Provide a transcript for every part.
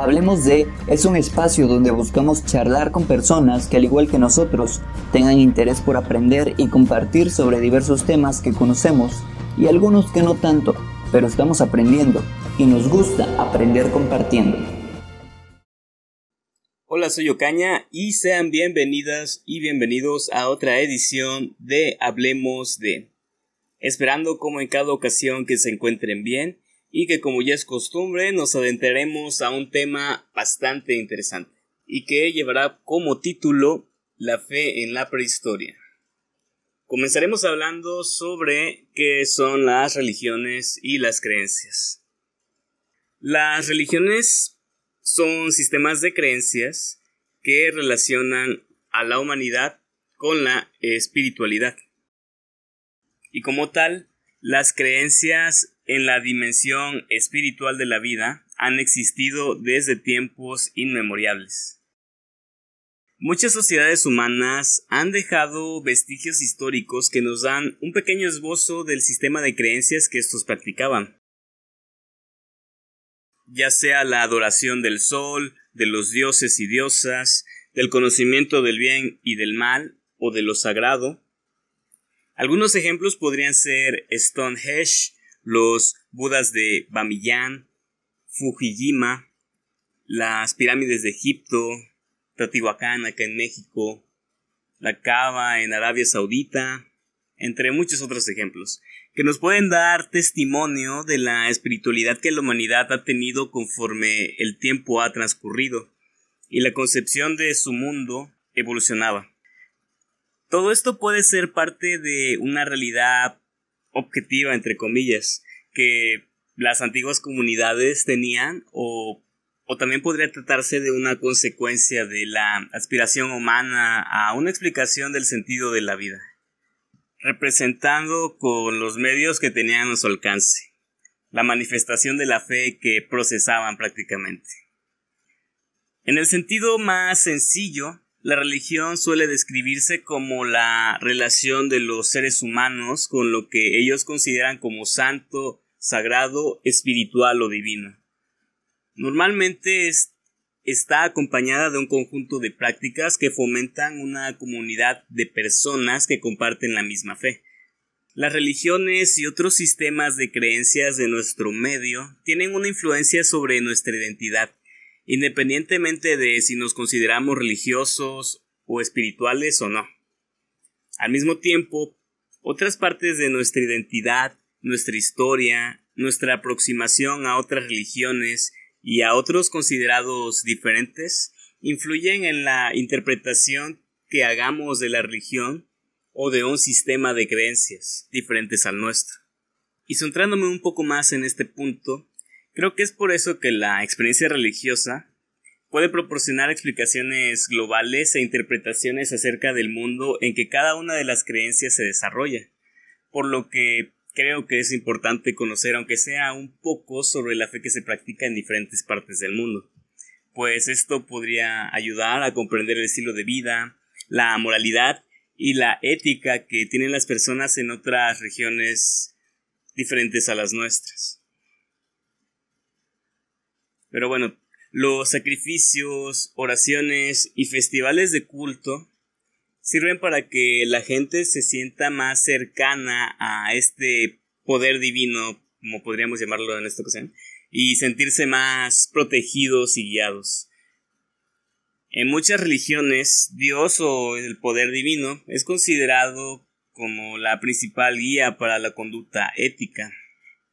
Hablemos de es un espacio donde buscamos charlar con personas que al igual que nosotros tengan interés por aprender y compartir sobre diversos temas que conocemos y algunos que no tanto, pero estamos aprendiendo y nos gusta aprender compartiendo. Hola, soy Ocaña y sean bienvenidas y bienvenidos a otra edición de Hablemos de. Esperando como en cada ocasión que se encuentren bien y que como ya es costumbre nos adentraremos a un tema bastante interesante y que llevará como título La fe en la prehistoria. Comenzaremos hablando sobre qué son las religiones y las creencias. Las religiones son sistemas de creencias que relacionan a la humanidad con la espiritualidad. Y como tal, las creencias en la dimensión espiritual de la vida han existido desde tiempos inmemoriales. Muchas sociedades humanas han dejado vestigios históricos que nos dan un pequeño esbozo del sistema de creencias que estos practicaban. Ya sea la adoración del sol, de los dioses y diosas, del conocimiento del bien y del mal, o de lo sagrado. Algunos ejemplos podrían ser Stonehenge, los Budas de Bamiyan, Fujijima, las pirámides de Egipto, Tatihuacán acá en México, la Cava en Arabia Saudita, entre muchos otros ejemplos, que nos pueden dar testimonio de la espiritualidad que la humanidad ha tenido conforme el tiempo ha transcurrido y la concepción de su mundo evolucionaba. Todo esto puede ser parte de una realidad objetiva, entre comillas, que las antiguas comunidades tenían o, o también podría tratarse de una consecuencia de la aspiración humana a una explicación del sentido de la vida, representando con los medios que tenían a su alcance la manifestación de la fe que procesaban prácticamente. En el sentido más sencillo, la religión suele describirse como la relación de los seres humanos con lo que ellos consideran como santo, sagrado, espiritual o divino. Normalmente está acompañada de un conjunto de prácticas que fomentan una comunidad de personas que comparten la misma fe. Las religiones y otros sistemas de creencias de nuestro medio tienen una influencia sobre nuestra identidad, independientemente de si nos consideramos religiosos o espirituales o no. Al mismo tiempo, otras partes de nuestra identidad, nuestra historia, nuestra aproximación a otras religiones y a otros considerados diferentes influyen en la interpretación que hagamos de la religión o de un sistema de creencias diferentes al nuestro. Y centrándome un poco más en este punto, Creo que es por eso que la experiencia religiosa puede proporcionar explicaciones globales e interpretaciones acerca del mundo en que cada una de las creencias se desarrolla, por lo que creo que es importante conocer, aunque sea un poco, sobre la fe que se practica en diferentes partes del mundo, pues esto podría ayudar a comprender el estilo de vida, la moralidad y la ética que tienen las personas en otras regiones diferentes a las nuestras. Pero bueno, los sacrificios, oraciones y festivales de culto sirven para que la gente se sienta más cercana a este poder divino, como podríamos llamarlo en esta ocasión, y sentirse más protegidos y guiados. En muchas religiones, Dios o el poder divino es considerado como la principal guía para la conducta ética.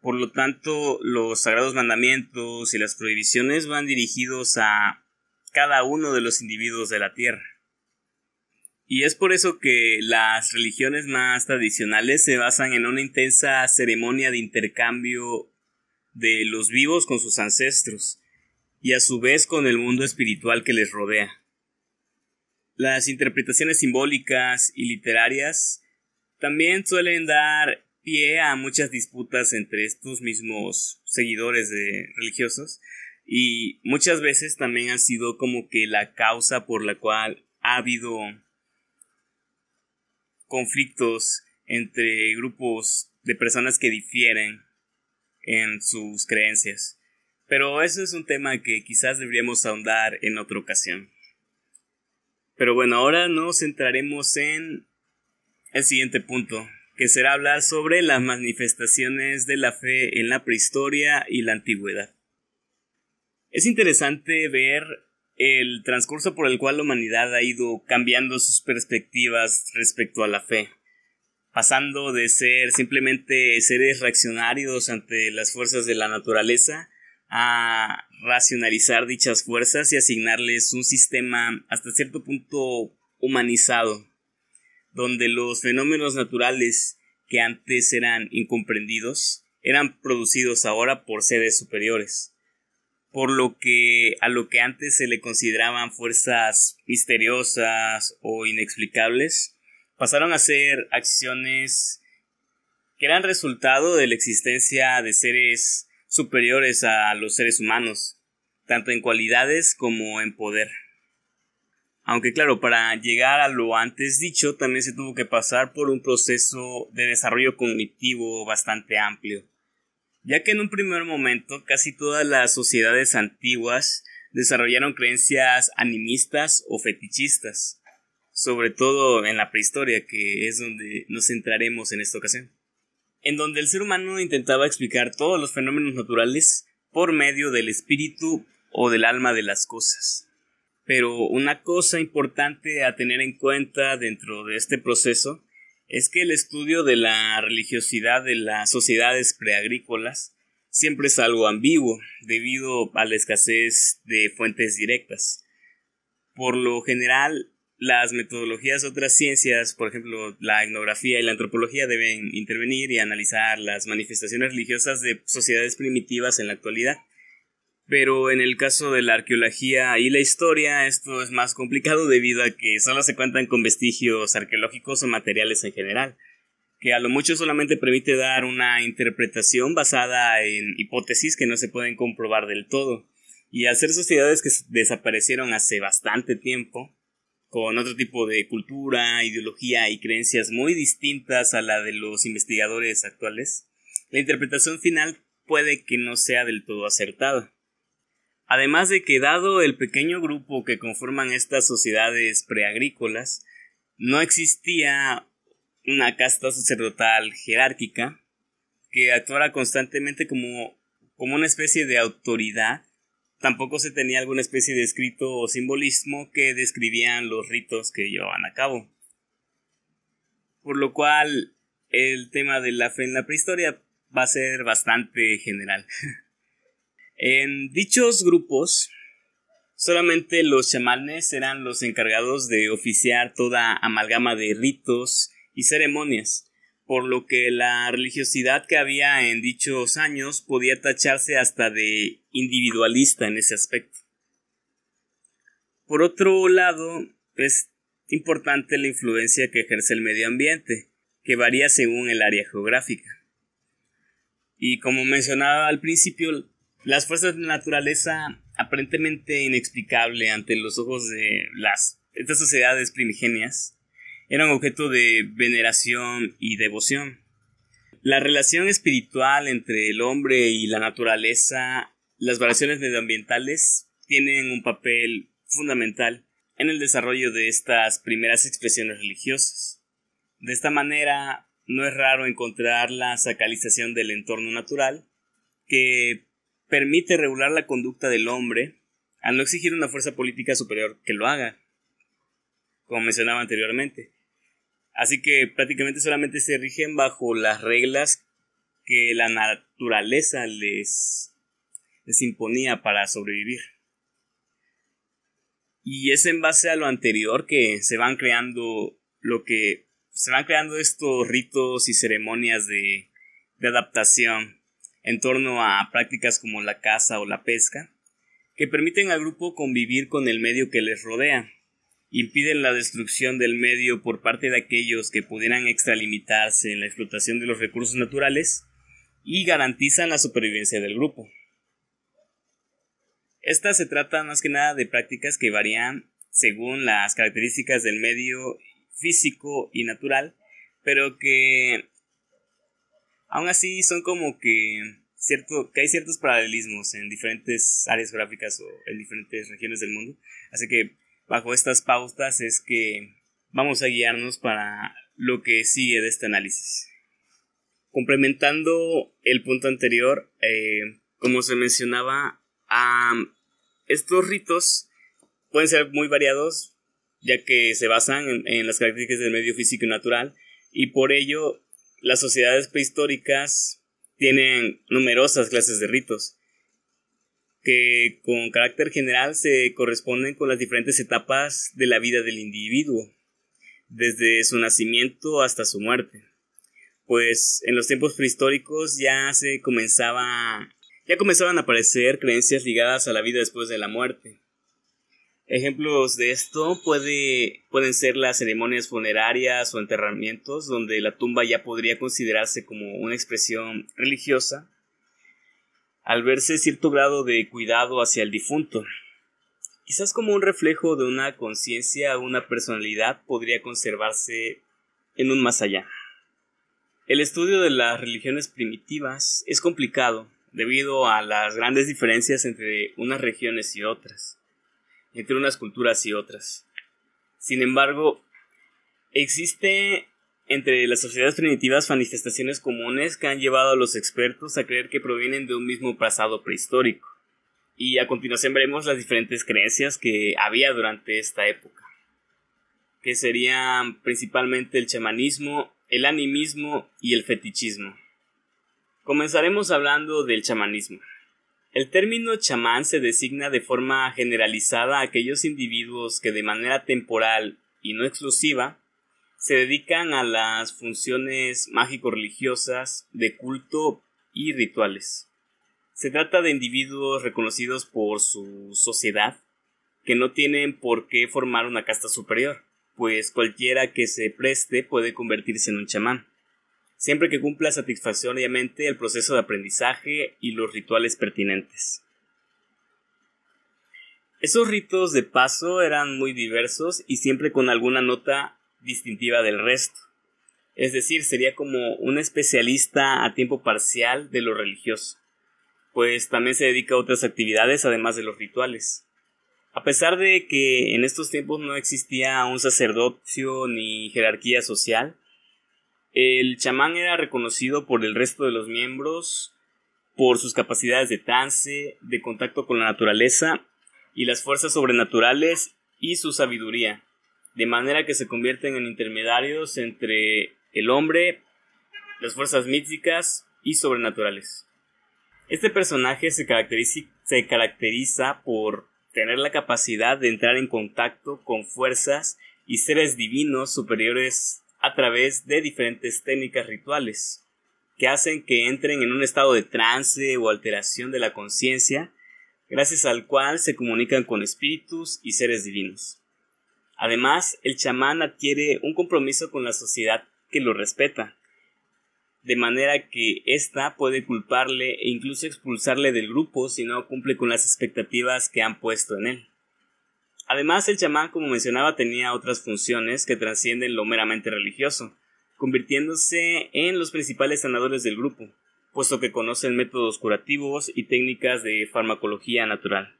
Por lo tanto, los sagrados mandamientos y las prohibiciones van dirigidos a cada uno de los individuos de la tierra. Y es por eso que las religiones más tradicionales se basan en una intensa ceremonia de intercambio de los vivos con sus ancestros y a su vez con el mundo espiritual que les rodea. Las interpretaciones simbólicas y literarias también suelen dar a muchas disputas entre estos mismos seguidores de religiosos y muchas veces también ha sido como que la causa por la cual ha habido conflictos entre grupos de personas que difieren en sus creencias. Pero eso es un tema que quizás deberíamos ahondar en otra ocasión. Pero bueno, ahora nos centraremos en el siguiente punto, que será hablar sobre las manifestaciones de la fe en la prehistoria y la antigüedad. Es interesante ver el transcurso por el cual la humanidad ha ido cambiando sus perspectivas respecto a la fe, pasando de ser simplemente seres reaccionarios ante las fuerzas de la naturaleza a racionalizar dichas fuerzas y asignarles un sistema hasta cierto punto humanizado donde los fenómenos naturales que antes eran incomprendidos eran producidos ahora por seres superiores, por lo que a lo que antes se le consideraban fuerzas misteriosas o inexplicables, pasaron a ser acciones que eran resultado de la existencia de seres superiores a los seres humanos, tanto en cualidades como en poder. Aunque claro, para llegar a lo antes dicho, también se tuvo que pasar por un proceso de desarrollo cognitivo bastante amplio, ya que en un primer momento casi todas las sociedades antiguas desarrollaron creencias animistas o fetichistas, sobre todo en la prehistoria, que es donde nos centraremos en esta ocasión, en donde el ser humano intentaba explicar todos los fenómenos naturales por medio del espíritu o del alma de las cosas. Pero una cosa importante a tener en cuenta dentro de este proceso es que el estudio de la religiosidad de las sociedades preagrícolas siempre es algo ambiguo debido a la escasez de fuentes directas. Por lo general, las metodologías de otras ciencias, por ejemplo, la etnografía y la antropología, deben intervenir y analizar las manifestaciones religiosas de sociedades primitivas en la actualidad. Pero en el caso de la arqueología y la historia, esto es más complicado debido a que solo se cuentan con vestigios arqueológicos o materiales en general, que a lo mucho solamente permite dar una interpretación basada en hipótesis que no se pueden comprobar del todo. Y al ser sociedades que desaparecieron hace bastante tiempo, con otro tipo de cultura, ideología y creencias muy distintas a la de los investigadores actuales, la interpretación final puede que no sea del todo acertada. Además de que dado el pequeño grupo que conforman estas sociedades preagrícolas, no existía una casta sacerdotal jerárquica que actuara constantemente como, como una especie de autoridad. Tampoco se tenía alguna especie de escrito o simbolismo que describían los ritos que llevaban a cabo. Por lo cual, el tema de la fe en la prehistoria va a ser bastante general. En dichos grupos, solamente los chamanes eran los encargados de oficiar toda amalgama de ritos y ceremonias, por lo que la religiosidad que había en dichos años podía tacharse hasta de individualista en ese aspecto. Por otro lado, es importante la influencia que ejerce el medio ambiente, que varía según el área geográfica. Y como mencionaba al principio, las fuerzas de naturaleza, aparentemente inexplicable ante los ojos de las, estas sociedades primigenias, eran objeto de veneración y devoción. La relación espiritual entre el hombre y la naturaleza, las variaciones medioambientales, tienen un papel fundamental en el desarrollo de estas primeras expresiones religiosas. De esta manera, no es raro encontrar la sacralización del entorno natural, que permite regular la conducta del hombre al no exigir una fuerza política superior que lo haga, como mencionaba anteriormente. Así que prácticamente solamente se rigen bajo las reglas que la naturaleza les, les imponía para sobrevivir. Y es en base a lo anterior que se van creando lo que se van creando estos ritos y ceremonias de, de adaptación en torno a prácticas como la caza o la pesca, que permiten al grupo convivir con el medio que les rodea, impiden la destrucción del medio por parte de aquellos que pudieran extralimitarse en la explotación de los recursos naturales y garantizan la supervivencia del grupo. Esta se trata más que nada de prácticas que varían según las características del medio físico y natural, pero que Aún así son como que cierto, que hay ciertos paralelismos en diferentes áreas gráficas o en diferentes regiones del mundo. Así que bajo estas pautas es que vamos a guiarnos para lo que sigue de este análisis. Complementando el punto anterior, eh, como se mencionaba, estos ritos pueden ser muy variados, ya que se basan en, en las características del medio físico y natural, y por ello las sociedades prehistóricas tienen numerosas clases de ritos, que con carácter general se corresponden con las diferentes etapas de la vida del individuo, desde su nacimiento hasta su muerte. Pues en los tiempos prehistóricos ya se comenzaba ya comenzaban a aparecer creencias ligadas a la vida después de la muerte, Ejemplos de esto pueden ser las ceremonias funerarias o enterramientos, donde la tumba ya podría considerarse como una expresión religiosa, al verse cierto grado de cuidado hacia el difunto. Quizás como un reflejo de una conciencia o una personalidad podría conservarse en un más allá. El estudio de las religiones primitivas es complicado debido a las grandes diferencias entre unas regiones y otras entre unas culturas y otras. Sin embargo, existe entre las sociedades primitivas manifestaciones comunes que han llevado a los expertos a creer que provienen de un mismo pasado prehistórico. Y a continuación veremos las diferentes creencias que había durante esta época, que serían principalmente el chamanismo, el animismo y el fetichismo. Comenzaremos hablando del chamanismo. El término chamán se designa de forma generalizada a aquellos individuos que de manera temporal y no exclusiva se dedican a las funciones mágico-religiosas de culto y rituales. Se trata de individuos reconocidos por su sociedad que no tienen por qué formar una casta superior, pues cualquiera que se preste puede convertirse en un chamán siempre que cumpla satisfactoriamente el proceso de aprendizaje y los rituales pertinentes. Esos ritos de paso eran muy diversos y siempre con alguna nota distintiva del resto. Es decir, sería como un especialista a tiempo parcial de lo religioso, pues también se dedica a otras actividades además de los rituales. A pesar de que en estos tiempos no existía un sacerdocio ni jerarquía social, el chamán era reconocido por el resto de los miembros por sus capacidades de trance, de contacto con la naturaleza y las fuerzas sobrenaturales y su sabiduría, de manera que se convierten en intermediarios entre el hombre, las fuerzas míticas y sobrenaturales. Este personaje se caracteriza, se caracteriza por tener la capacidad de entrar en contacto con fuerzas y seres divinos superiores a través de diferentes técnicas rituales que hacen que entren en un estado de trance o alteración de la conciencia, gracias al cual se comunican con espíritus y seres divinos. Además, el chamán adquiere un compromiso con la sociedad que lo respeta, de manera que ésta puede culparle e incluso expulsarle del grupo si no cumple con las expectativas que han puesto en él. Además, el chamán, como mencionaba, tenía otras funciones que trascienden lo meramente religioso, convirtiéndose en los principales sanadores del grupo, puesto que conocen métodos curativos y técnicas de farmacología natural.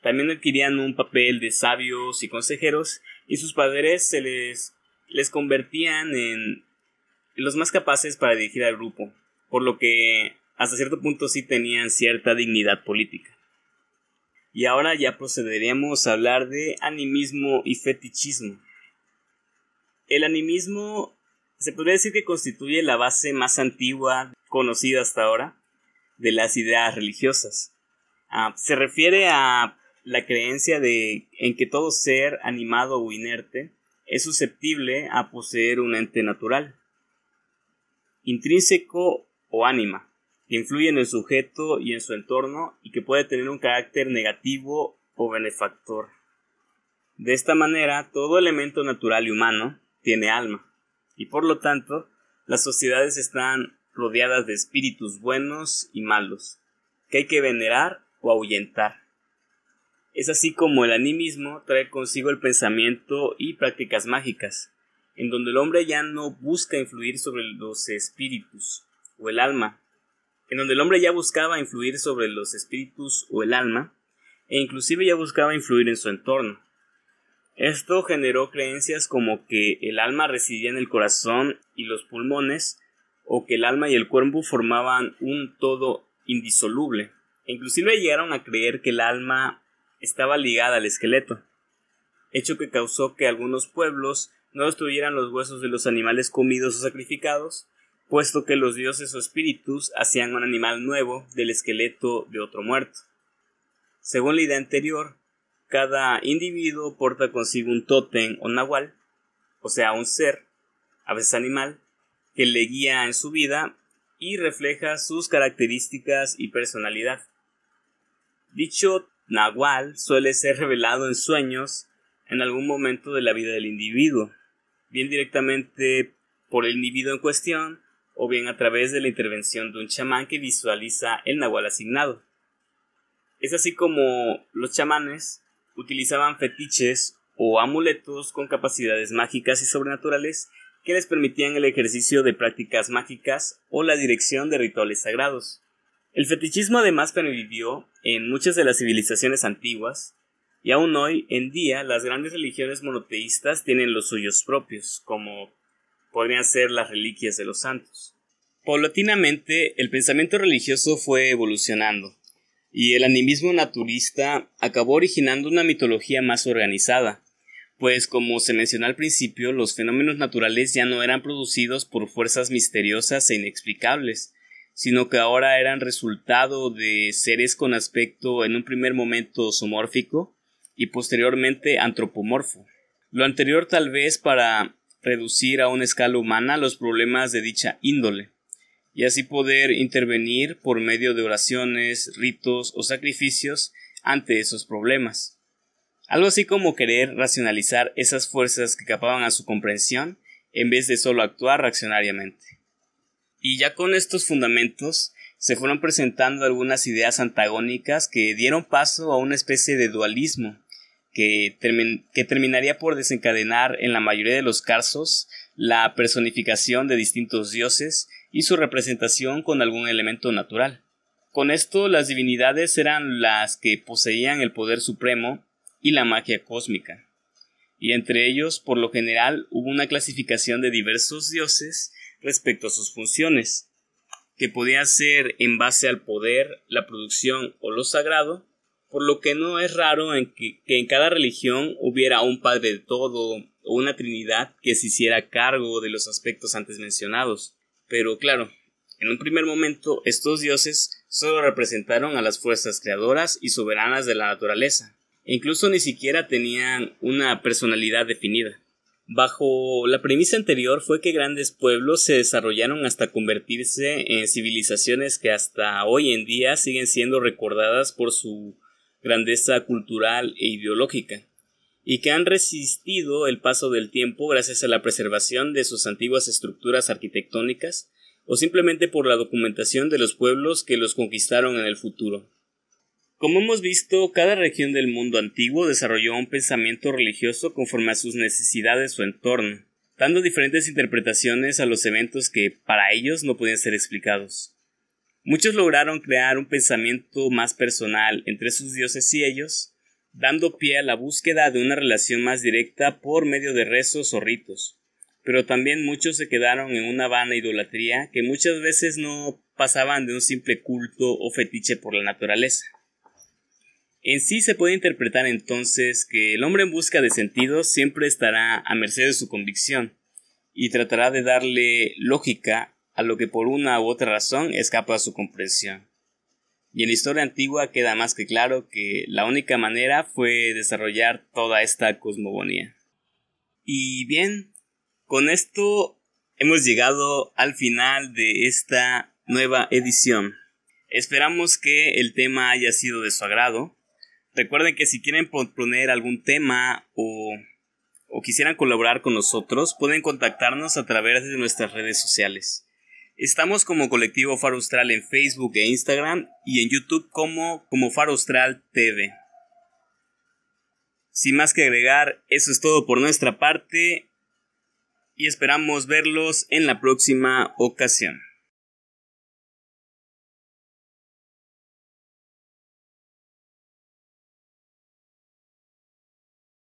También adquirían un papel de sabios y consejeros, y sus padres se les, les convertían en los más capaces para dirigir al grupo, por lo que hasta cierto punto sí tenían cierta dignidad política. Y ahora ya procederíamos a hablar de animismo y fetichismo. El animismo se podría decir que constituye la base más antigua conocida hasta ahora de las ideas religiosas. Ah, se refiere a la creencia de en que todo ser animado o inerte es susceptible a poseer un ente natural, intrínseco o ánima, influye en el sujeto y en su entorno y que puede tener un carácter negativo o benefactor. De esta manera, todo elemento natural y humano tiene alma, y por lo tanto, las sociedades están rodeadas de espíritus buenos y malos, que hay que venerar o ahuyentar. Es así como el animismo trae consigo el pensamiento y prácticas mágicas, en donde el hombre ya no busca influir sobre los espíritus o el alma, en donde el hombre ya buscaba influir sobre los espíritus o el alma, e inclusive ya buscaba influir en su entorno. Esto generó creencias como que el alma residía en el corazón y los pulmones, o que el alma y el cuerpo formaban un todo indisoluble. E inclusive llegaron a creer que el alma estaba ligada al esqueleto, hecho que causó que algunos pueblos no destruyeran los huesos de los animales comidos o sacrificados, puesto que los dioses o espíritus hacían un animal nuevo del esqueleto de otro muerto. Según la idea anterior, cada individuo porta consigo un tótem o nahual, o sea, un ser, a veces animal, que le guía en su vida y refleja sus características y personalidad. Dicho nahual suele ser revelado en sueños en algún momento de la vida del individuo, bien directamente por el individuo en cuestión o bien a través de la intervención de un chamán que visualiza el nahual asignado. Es así como los chamanes utilizaban fetiches o amuletos con capacidades mágicas y sobrenaturales que les permitían el ejercicio de prácticas mágicas o la dirección de rituales sagrados. El fetichismo además pervivió en muchas de las civilizaciones antiguas, y aún hoy en día las grandes religiones monoteístas tienen los suyos propios, como podrían ser las reliquias de los santos. Paulatinamente, el pensamiento religioso fue evolucionando, y el animismo naturista acabó originando una mitología más organizada, pues como se mencionó al principio, los fenómenos naturales ya no eran producidos por fuerzas misteriosas e inexplicables, sino que ahora eran resultado de seres con aspecto en un primer momento somórfico, y posteriormente antropomorfo. Lo anterior tal vez para reducir a una escala humana los problemas de dicha índole, y así poder intervenir por medio de oraciones, ritos o sacrificios ante esos problemas. Algo así como querer racionalizar esas fuerzas que capaban a su comprensión en vez de solo actuar reaccionariamente. Y ya con estos fundamentos se fueron presentando algunas ideas antagónicas que dieron paso a una especie de dualismo que, terminaría por desencadenar en la mayoría de los casos la personificación de distintos dioses y su representación con algún elemento natural. Con esto las divinidades eran las que poseían el poder supremo y la magia cósmica. Y entre ellos, por lo general, hubo una clasificación de diversos dioses respecto a sus funciones, que podía ser en base al poder, la producción o lo sagrado, por lo que no es raro que, que, en cada religión hubiera un padre de todo o una trinidad que se hiciera cargo de los aspectos antes mencionados. Pero claro, en un primer momento estos dioses solo representaron a las fuerzas creadoras y soberanas de la naturaleza. E incluso ni siquiera tenían una personalidad definida. Bajo la premisa anterior fue que grandes pueblos se desarrollaron hasta convertirse en civilizaciones que hasta hoy en día siguen siendo recordadas por su grandeza cultural e ideológica, y que han resistido el paso del tiempo gracias a la preservación de sus antiguas estructuras arquitectónicas o simplemente por la documentación de los pueblos que los conquistaron en el futuro. Como hemos visto, cada región del mundo antiguo desarrolló un pensamiento religioso conforme a sus necesidades o entorno, dando diferentes interpretaciones a los eventos que para ellos no podían ser explicados. Muchos lograron crear un pensamiento más personal entre sus dioses y ellos, dando pie a la búsqueda de una relación más directa por medio de rezos o ritos. Pero también muchos se quedaron en una vana idolatría que muchas veces no pasaban de un simple culto o fetiche por la naturaleza. En sí se puede interpretar entonces que el hombre en busca de sentido siempre estará a merced de su convicción y tratará de darle lógica a lo que por una u otra razón escapa a su comprensión. Y en la historia antigua queda más que claro que la única manera fue desarrollar toda esta cosmogonía. Y bien, con esto hemos llegado al final de esta nueva edición. Esperamos que el tema haya sido de su agrado. Recuerden que si quieren proponer algún tema o, o quisieran colaborar con nosotros, pueden contactarnos a través de nuestras redes sociales. Estamos como colectivo Faro Austral en Facebook e Instagram y en YouTube como, como Faro Austral TV. Sin más que agregar, eso es todo por nuestra parte y esperamos verlos en la próxima ocasión.